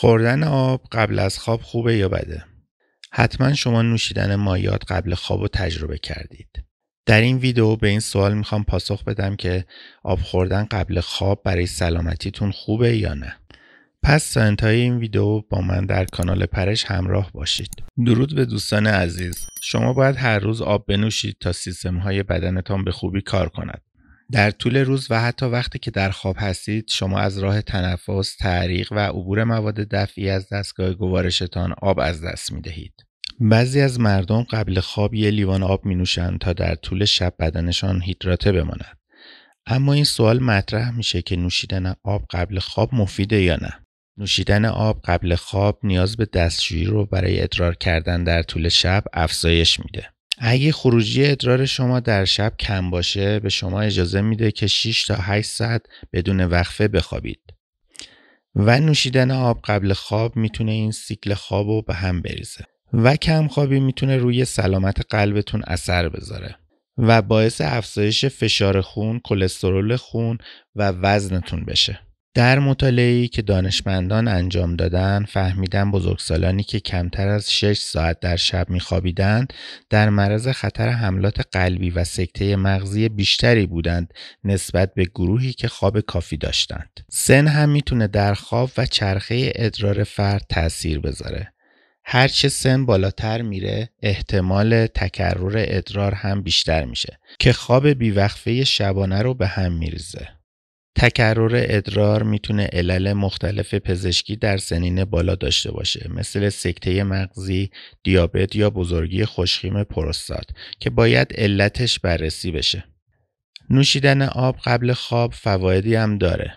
خوردن آب قبل از خواب خوبه یا بده؟ حتما شما نوشیدن مایات قبل خواب رو تجربه کردید. در این ویدیو به این سوال میخوام پاسخ بدم که آب خوردن قبل خواب برای سلامتیتون خوبه یا نه؟ پس تا انتهای این ویدیو با من در کانال پرش همراه باشید. درود به دوستان عزیز. شما باید هر روز آب بنوشید تا سیستم های بدنتان به خوبی کار کند. در طول روز و حتی وقتی که در خواب هستید شما از راه تنفس، تعریق و عبور مواد دفعی از دستگاه گوارشتان آب از دست می دهید. بعضی از مردم قبل خواب یه لیوان آب می نوشند تا در طول شب بدنشان هیدراته بماند. اما این سوال مطرح میشه که نوشیدن آب قبل خواب مفیده یا نه؟ نوشیدن آب قبل خواب نیاز به دستشویی رو برای ادرار کردن در طول شب افزایش میده. اگه خروجی ادرار شما در شب کم باشه به شما اجازه میده که 6 تا 8 ساعت بدون وقفه بخوابید و نوشیدن آب قبل خواب میتونه این سیکل خواب رو به هم بریزه و کم خوابی میتونه روی سلامت قلبتون اثر بذاره و باعث افزایش فشار خون، کلسترول خون و وزنتون بشه. در مطالعه‌ای که دانشمندان انجام دادن فهمیدن بزرگسالانی که کمتر از 6 ساعت در شب میخوابیدند در معرض خطر حملات قلبی و سکته مغزی بیشتری بودند نسبت به گروهی که خواب کافی داشتند. سن هم میتونه در خواب و چرخه ادرار فرد تاثیر بذاره. هرچه سن بالاتر میره احتمال تکرر ادرار هم بیشتر میشه که خواب بیوقفه شبانه رو به هم میریزه. تکرر ادرار میتونه علل مختلف پزشکی در سنین بالا داشته باشه مثل سکته مغزی، دیابت یا بزرگی خوشخیم پروستات که باید علتش بررسی بشه. نوشیدن آب قبل خواب فوایدی هم داره.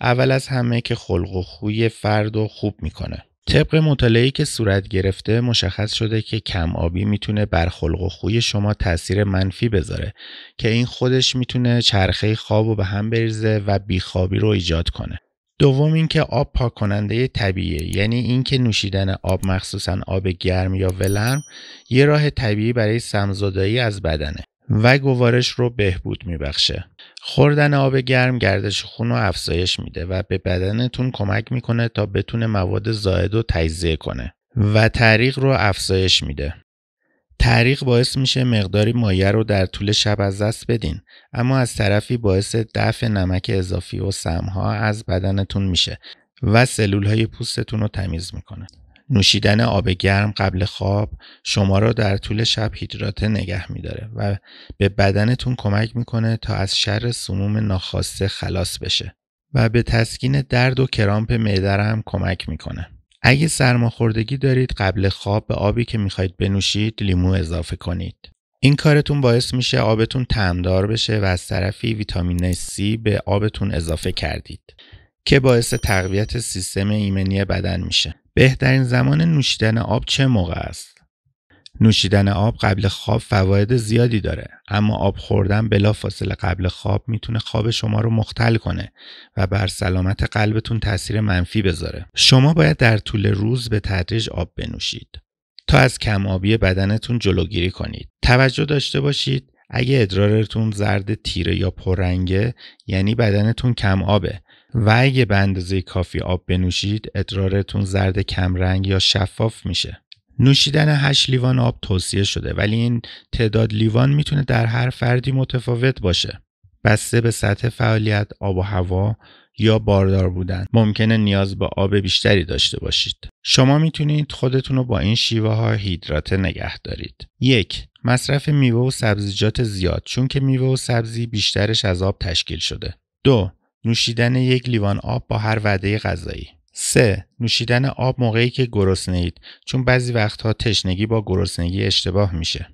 اول از همه که خلق و خوی فرد و خوب میکنه. طبق مطالعه‌ای که صورت گرفته مشخص شده که کم آبی میتونه بر خلق و خوی شما تاثیر منفی بذاره که این خودش میتونه چرخه خواب و به هم بریزه و بیخوابی رو ایجاد کنه. دوم اینکه آب پاک کننده طبیعیه یعنی اینکه نوشیدن آب مخصوصا آب گرم یا ولرم یه راه طبیعی برای سمزدایی از بدنه و گوارش رو بهبود میبخشه خوردن آب گرم گردش خون رو افزایش میده و به بدنتون کمک میکنه تا بتونه مواد زائد رو تجزیه کنه و تعریق رو افزایش میده تعریق باعث میشه مقداری مایه رو در طول شب از دست بدین اما از طرفی باعث دفع نمک اضافی و سمها از بدنتون میشه و سلول های پوستتون رو تمیز میکنه نوشیدن آب گرم قبل خواب شما را در طول شب هیدراته نگه میداره و به بدنتون کمک میکنه تا از شر سموم ناخواسته خلاص بشه و به تسکین درد و کرامپ معده هم کمک میکنه. اگه سرماخوردگی دارید قبل خواب به آبی که میخواهید بنوشید لیمو اضافه کنید. این کارتون باعث میشه آبتون تمدار بشه و از طرفی ویتامین C به آبتون اضافه کردید. که باعث تقویت سیستم ایمنی بدن میشه. بهترین زمان نوشیدن آب چه موقع است؟ نوشیدن آب قبل خواب فواید زیادی داره اما آب خوردن فاصله قبل خواب میتونه خواب شما رو مختل کنه و بر سلامت قلبتون تاثیر منفی بذاره شما باید در طول روز به تدریج آب بنوشید تا از کم آبی بدنتون جلوگیری کنید توجه داشته باشید اگه ادرارتون زرد تیره یا پررنگه یعنی بدنتون کم آبه و اگه به اندازه کافی آب بنوشید ادرارتون زرد کمرنگ یا شفاف میشه نوشیدن 8 لیوان آب توصیه شده ولی این تعداد لیوان میتونه در هر فردی متفاوت باشه بسته به سطح فعالیت آب و هوا یا باردار بودن ممکنه نیاز به آب بیشتری داشته باشید شما میتونید خودتون رو با این شیوه ها هیدراته نگه دارید یک مصرف میوه و سبزیجات زیاد چون که میوه و سبزی بیشترش از آب تشکیل شده دو نوشیدن یک لیوان آب با هر وعده غذایی 3. نوشیدن آب موقعی که گرسنه اید چون بعضی وقتها تشنگی با گرسنگی اشتباه میشه.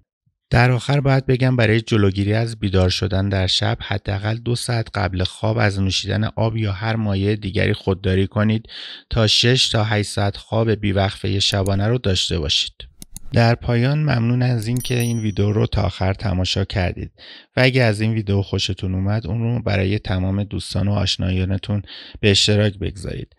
در آخر باید بگم برای جلوگیری از بیدار شدن در شب حداقل دو ساعت قبل خواب از نوشیدن آب یا هر مایع دیگری خودداری کنید تا 6 تا 8 ساعت خواب بیوقفه شبانه رو داشته باشید. در پایان ممنون از اینکه این ویدیو رو تا آخر تماشا کردید و اگر از این ویدیو خوشتون اومد اون رو برای تمام دوستان و آشنایانتون به اشتراک بگذارید